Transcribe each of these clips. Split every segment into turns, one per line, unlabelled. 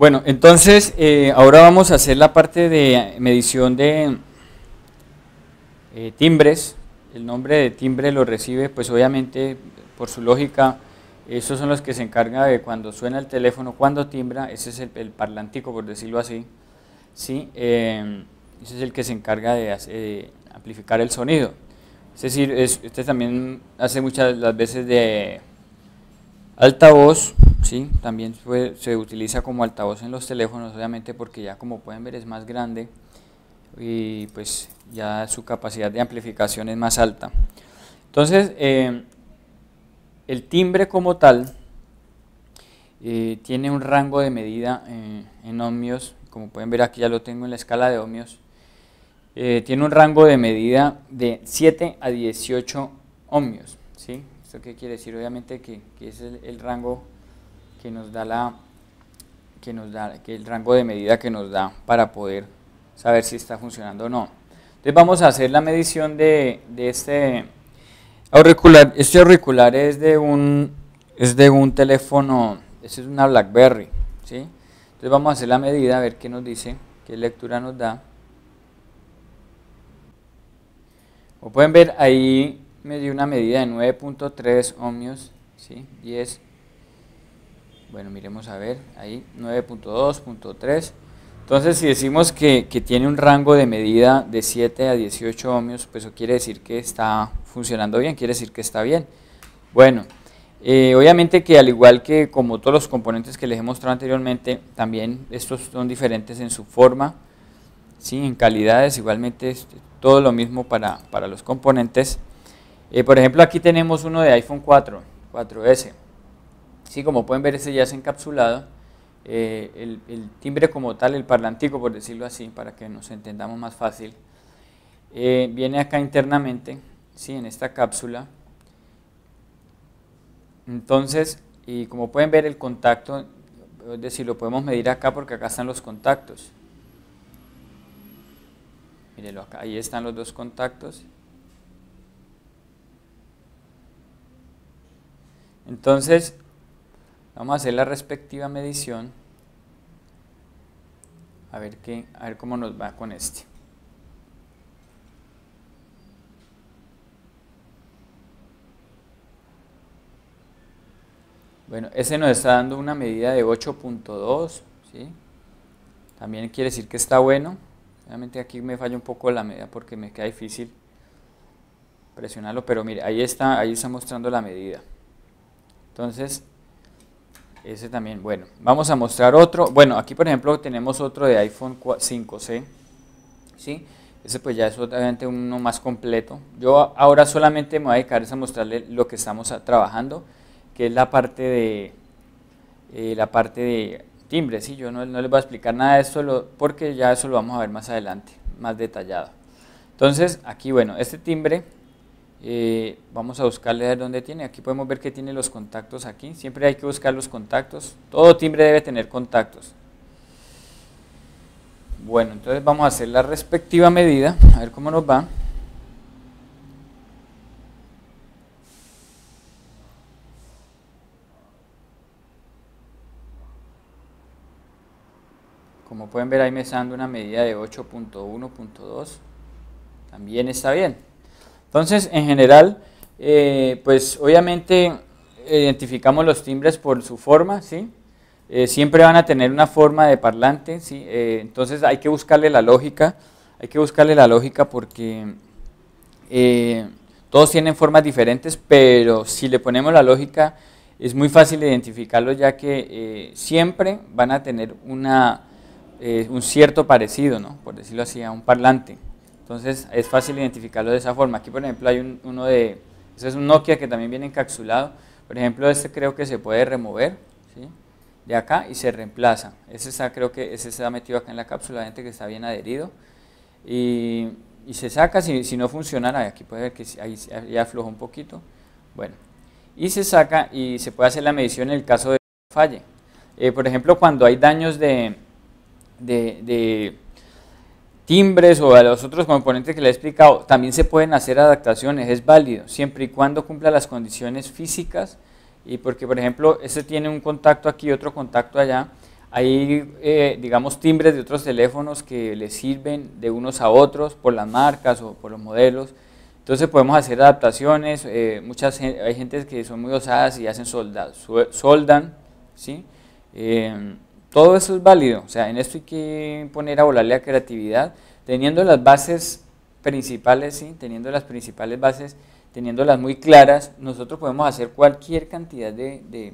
Bueno, entonces eh, ahora vamos a hacer la parte de medición de eh, timbres. El nombre de timbre lo recibe, pues obviamente, por su lógica, esos son los que se encargan de cuando suena el teléfono, cuando timbra, ese es el, parlantico, por decirlo así, ¿sí? Em, ese es el que se encarga de amplificar el sonido. Es decir, este también hace muchas las veces de altavoz, ¿sí? También se utiliza como altavoz en los teléfonos, obviamente porque ya como pueden ver es más grande y pues ya su capacidad de amplificación es más alta. Entonces, eh, el timbre como tal eh, tiene un rango de medida eh, en ohmios, como pueden ver aquí ya lo tengo en la escala de ohmios, tiene un rango de medida de 7 a 18 ohmios, ¿sí? ¿Esto qué quiere decir? Obviamente que, es el, el rango que nos da la que nos da que el rango de medida que nos da para poder saber si está funcionando o no. Entonces vamos a hacer la medición de, de este auricular. Este auricular es de un es de un teléfono, este es una BlackBerry, ¿sí? Entonces vamos a hacer la medida a ver qué nos dice, qué lectura nos da. Como pueden ver ahí me dio una medida de 9.3 ohmios, ¿sí? 10 bueno, miremos a ver, ahí 9.2.3. Entonces, si decimos que, tiene un rango de medida de 7 a 18 ohmios, pues eso quiere decir que está funcionando bien, quiere decir que está bien. Bueno, eh, obviamente que al igual que como todos los componentes que les he mostrado anteriormente, también estos son diferentes en su forma, ¿sí? en calidades, igualmente este, todo lo mismo para, los componentes. Eh, por ejemplo, aquí tenemos uno de iPhone 4, 4S. Sí, como pueden ver, ese ya es encapsulado. Eh, el, timbre como tal, el parlantico, por decirlo así, para que nos entendamos más fácil, eh, viene acá internamente, ¿sí? en esta cápsula. Entonces, y como pueden ver, el contacto, es decir, lo podemos medir acá porque acá están los contactos. Mírenlo acá, ahí están los dos contactos. Entonces, Vamos a hacer la respectiva medición. A ver, qué, a ver cómo nos va con este. Bueno, ese nos está dando una medida de 8.2, También quiere decir que está bueno. Obviamente aquí me falla un poco la medida porque me queda difícil presionarlo, pero mire, ahí está, ahí está mostrando la medida. Entonces, ese también, bueno, vamos a mostrar otro. Bueno, aquí por ejemplo tenemos otro de iPhone 5C, ¿sí? Ese pues ya es obviamente uno más completo. Yo ahora solamente me voy a dedicar a mostrarle lo que estamos trabajando, que es la parte de, eh, la parte de timbre, ¿sí? Yo no, no, les voy a explicar nada de esto porque ya eso lo vamos a ver más adelante, más detallado. Entonces, aquí bueno, este timbre eh, vamos a buscarle a dónde tiene. Aquí podemos ver que tiene los contactos aquí. Siempre hay que buscar los contactos. Todo timbre debe tener contactos. Bueno, entonces vamos a hacer la respectiva medida. A ver cómo nos va. Como pueden ver ahí me está dando una medida de 8.1.2. También está bien. Entonces, en general, eh, pues obviamente identificamos los timbres por su forma, ¿sí? Eh, siempre van a tener una forma de parlante, ¿sí? Eh, entonces hay que buscarle la lógica, hay que buscarle la lógica porque todos tienen formas diferentes, pero si le ponemos la lógica es muy fácil identificarlo ya que siempre van a tener una, un cierto parecido, ¿no? por decirlo así, a un parlante. Entonces es fácil identificarlo de esa forma. Aquí por ejemplo hay uno de, ese es un Nokia que también viene encapsulado. Por ejemplo este creo que se puede remover de acá y se reemplaza. Ese está creo que ese se ha metido acá en la cápsula, gente que está bien adherido. Y, se saca si, no funcionara, aquí puede ver que ahí ya aflojó un poquito. Bueno, y se saca y se puede hacer la medición en el caso de falle. Eh, por ejemplo, cuando hay daños de timbres o a los otros componentes que le he explicado, también se pueden hacer adaptaciones, es válido, siempre y cuando cumpla las condiciones físicas y porque por ejemplo este tiene un contacto aquí, y otro contacto allá, hay eh, digamos timbres de otros teléfonos que le sirven de unos a otros por las marcas o por los modelos, entonces podemos hacer adaptaciones, eh, muchas, hay gente que son muy osadas y hacen soldados, soldan, ¿sí? Eh, todo eso es válido, o sea, en esto hay que poner a volarle la creatividad, teniendo las bases principales, ¿sí? teniendo las principales bases, teniéndolas muy claras, nosotros podemos hacer cualquier cantidad de,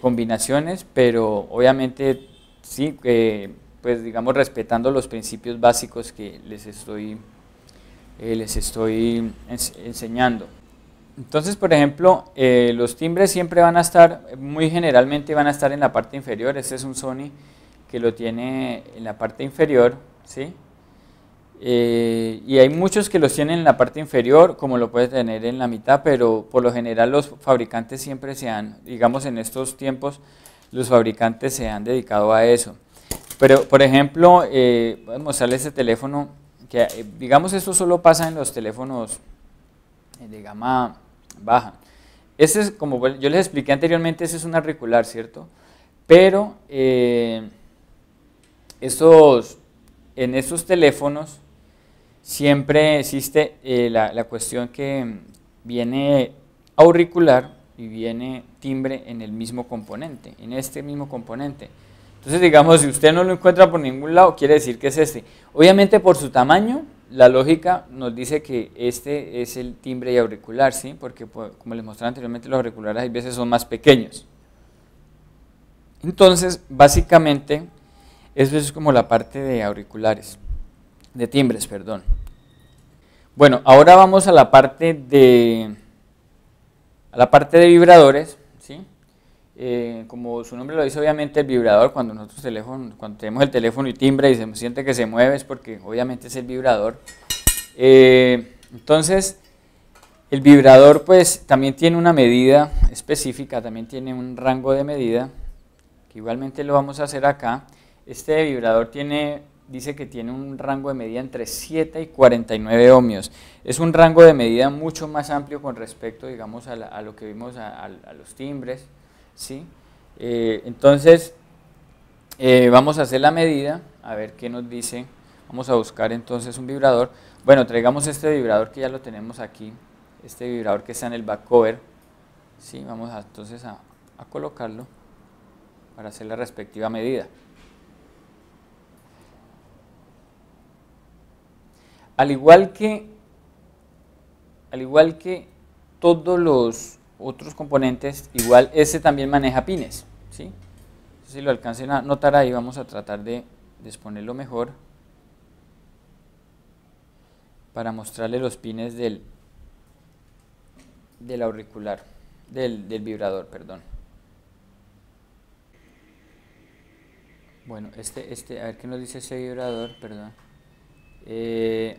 combinaciones, pero obviamente sí, eh, pues digamos respetando los principios básicos que les estoy, eh, les estoy enseñando. Entonces, por ejemplo, eh, los timbres siempre van a estar, muy generalmente van a estar en la parte inferior. Este es un Sony que lo tiene en la parte inferior, ¿sí? Eh, y hay muchos que los tienen en la parte inferior, como lo puedes tener en la mitad, pero por lo general los fabricantes siempre se han, digamos en estos tiempos, los fabricantes se han dedicado a eso. Pero, por ejemplo, voy eh, a mostrarles este teléfono, que digamos esto solo pasa en los teléfonos de gama Baja. ese es, como yo les expliqué anteriormente, ese es un auricular, ¿cierto? Pero eh, en esos teléfonos siempre existe eh, la, la, cuestión que viene auricular y viene timbre en el mismo componente, en este mismo componente. Entonces, digamos, si usted no lo encuentra por ningún lado, quiere decir que es este. Obviamente por su tamaño, la lógica nos dice que este es el timbre y auricular, ¿sí? Porque pues, como les mostré anteriormente, los auriculares a veces son más pequeños. Entonces, básicamente, eso es como la parte de auriculares, de timbres, perdón. Bueno, ahora vamos a la parte de a la parte de vibradores eh, como su nombre lo dice, obviamente el vibrador, cuando nosotros tenemos el teléfono y timbre y se siente que se mueve, es porque obviamente es el vibrador. Eh, entonces, el vibrador pues también tiene una medida específica, también tiene un rango de medida, que igualmente lo vamos a hacer acá. Este vibrador tiene, dice que tiene un rango de medida entre 7 y 49 ohmios. Es un rango de medida mucho más amplio con respecto, digamos, a, lo que vimos a los timbres. ¿sí? Eh, entonces, eh, vamos a hacer la medida, a ver qué nos dice. Vamos a buscar entonces un vibrador. Bueno, traigamos este vibrador que ya lo tenemos aquí, este vibrador que está en el back cover. ¿sí? Vamos entonces a, a colocarlo para hacer la respectiva medida. Al igual que, al igual que todos los otros componentes, igual ese también maneja pines, ¿sí? Si lo alcancen a notar ahí, vamos a tratar de exponerlo mejor para mostrarle los pines del, del auricular, del, vibrador, perdón. Bueno, este, este, a ver qué nos dice ese vibrador, perdón. Eh,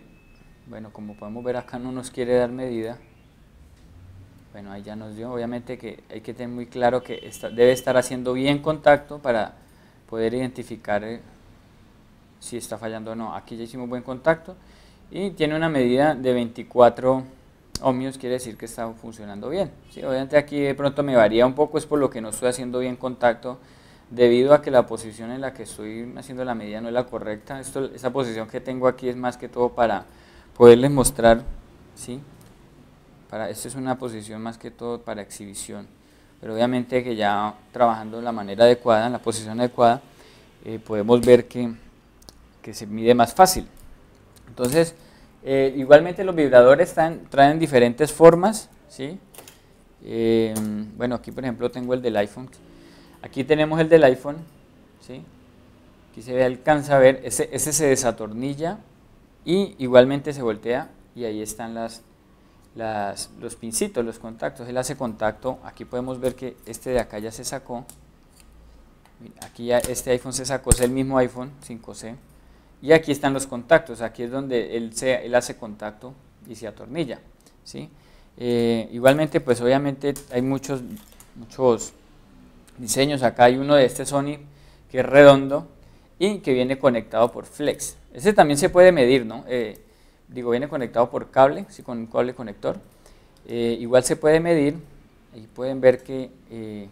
bueno, como podemos ver acá no nos quiere dar medida. Bueno, ahí ya nos dio, obviamente que hay que tener muy claro que debe estar haciendo bien contacto para poder identificar eh, si está fallando o no. Aquí ya hicimos buen contacto y tiene una medida de 24 ohmios, quiere decir que está funcionando bien. Sí, obviamente aquí de pronto me varía un poco, es por lo que no estoy haciendo bien contacto debido a que la posición en la que estoy haciendo la medida no es la correcta. Esto, esa posición que tengo aquí es más que todo para poderles mostrar, ¿sí? Para, esta es una posición más que todo para exhibición, pero obviamente que ya trabajando de la manera adecuada, en la posición adecuada, eh, podemos ver que, se mide más fácil. Entonces, eh, igualmente los vibradores traen, traen diferentes formas, ¿sí? Eh, bueno, aquí por ejemplo tengo el del iPhone. Aquí tenemos el del iPhone, ¿sí? Aquí se alcanza a ver, ese, ese se desatornilla y igualmente se voltea y ahí están las, los pincitos, los contactos, él hace contacto, aquí podemos ver que este de acá ya se sacó, aquí ya este iPhone se sacó, es el mismo iPhone 5C, y aquí están los contactos, aquí es donde él, se, él hace contacto y se atornilla, ¿sí? Eh, igualmente, pues obviamente hay muchos, muchos diseños, acá hay uno de este Sony que es redondo y que viene conectado por flex, ese también se puede medir, ¿no? Eh, digo, viene conectado por cable, sí, con un cable conector. Eh, igual se puede medir, ahí pueden ver que eh,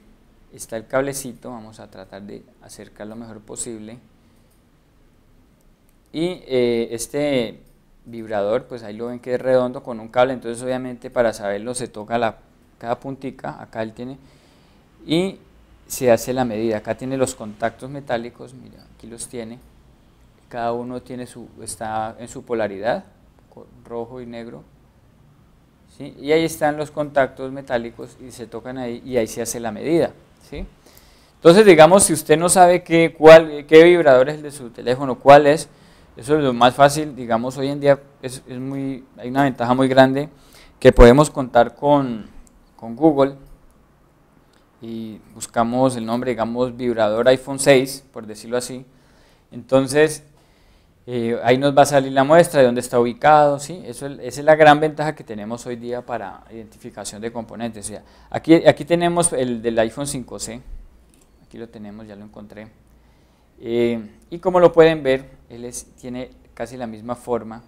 está el cablecito, vamos a tratar de acercar lo mejor posible. Y eh, este vibrador, pues ahí lo ven que es redondo con un cable, entonces obviamente para saberlo se toca cada puntica, acá él tiene, y se hace la medida. Acá tiene los contactos metálicos, mira, aquí los tiene, cada uno tiene su, está en su polaridad, rojo y negro. Y ahí están los contactos metálicos y se tocan ahí y ahí se hace la medida. ¿sí? Entonces, digamos, si usted no sabe qué, cuál, qué vibrador es el de su teléfono, cuál es, eso es lo más fácil, digamos, hoy en día es, muy, hay una ventaja muy grande que podemos contar con, con Google y buscamos el nombre, digamos, vibrador iPhone 6, por decirlo así. Entonces, eh, ahí nos va a salir la muestra de dónde está ubicado, ¿sí? esa es la gran ventaja que tenemos hoy día para identificación de componentes. aquí, aquí tenemos el del iPhone 5C, aquí lo tenemos, ya lo encontré. Eh, y como lo pueden ver, él tiene casi la misma forma.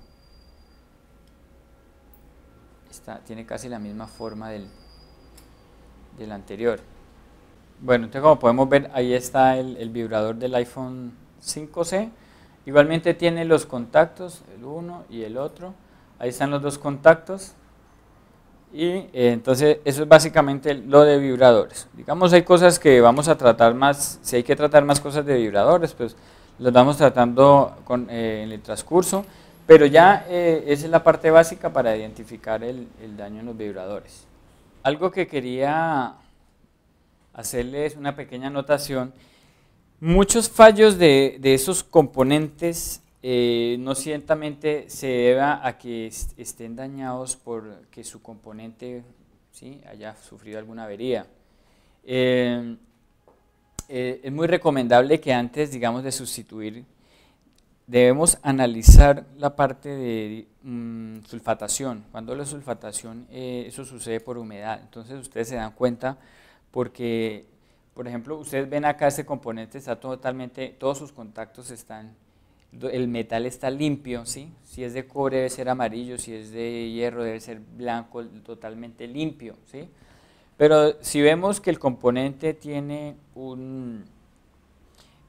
tiene casi la misma forma del, del anterior. Bueno, entonces como podemos ver, ahí está el vibrador del iPhone 5C Igualmente tiene los contactos, el uno y el otro. Ahí están los dos contactos. Y eh, entonces eso es básicamente lo de vibradores. Digamos hay cosas que vamos a tratar más, si hay que tratar más cosas de vibradores, pues los vamos tratando con, eh, en el transcurso. Pero ya eh, esa es la parte básica para identificar el, el daño en los vibradores. Algo que quería hacerles una pequeña anotación Muchos fallos de, esos componentes eh, no ciertamente se deba a que estén dañados porque su componente ¿sí? haya sufrido alguna avería. Eh, eh, es muy recomendable que antes, digamos, de sustituir, debemos analizar la parte de mm, sulfatación. Cuando la sulfatación, eso sucede por humedad. Entonces ustedes se dan cuenta porque por ejemplo, ustedes ven acá este componente, está totalmente, todos sus contactos están, el metal está limpio, ¿sí? Si es de cobre debe ser amarillo, si es de hierro debe ser blanco, totalmente limpio, ¿sí? Pero si vemos que el componente tiene un,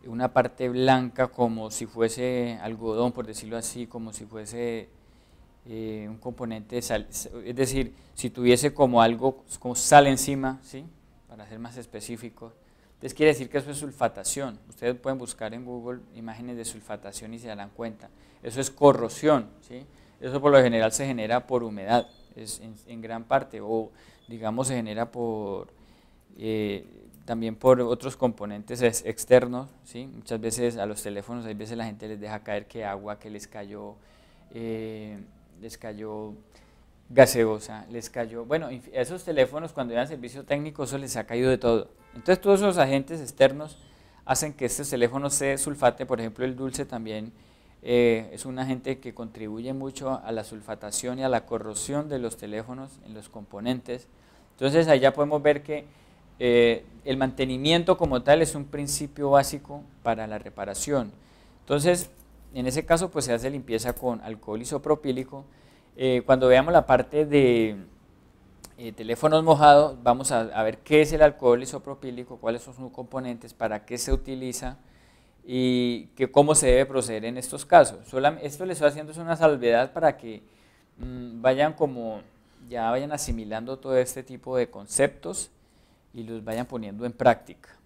una parte blanca como si fuese algodón, por decirlo así, como si fuese eh, un componente, sal, es decir, si tuviese como algo como sal encima, ¿sí? para ser más específico Entonces quiere decir que eso es sulfatación. Ustedes pueden buscar en Google imágenes de sulfatación y se darán cuenta. Eso es corrosión, ¿sí? Eso por lo general se genera por humedad, en, gran parte, o digamos se genera por eh, también por otros componentes externos, ¿sí? Muchas veces a los teléfonos, hay veces la gente les deja caer que agua que les cayó, eh, les cayó gaseosa, les cayó, bueno, esos teléfonos cuando eran servicio técnico eso les ha caído de todo. Entonces todos esos agentes externos hacen que estos teléfonos se sulfate por ejemplo el dulce también eh, es un agente que contribuye mucho a la sulfatación y a la corrosión de los teléfonos en los componentes. Entonces ya podemos ver que eh, el mantenimiento como tal es un principio básico para la reparación. Entonces, en ese caso pues se hace limpieza con alcohol isopropílico, eh, cuando veamos la parte de eh, teléfonos mojados, vamos a, ver qué es el alcohol isopropílico, cuáles son sus componentes, para qué se utiliza y cómo se debe proceder en estos casos. esto les estoy haciendo es una salvedad para que mm, vayan como ya vayan asimilando todo este tipo de conceptos y los vayan poniendo en práctica.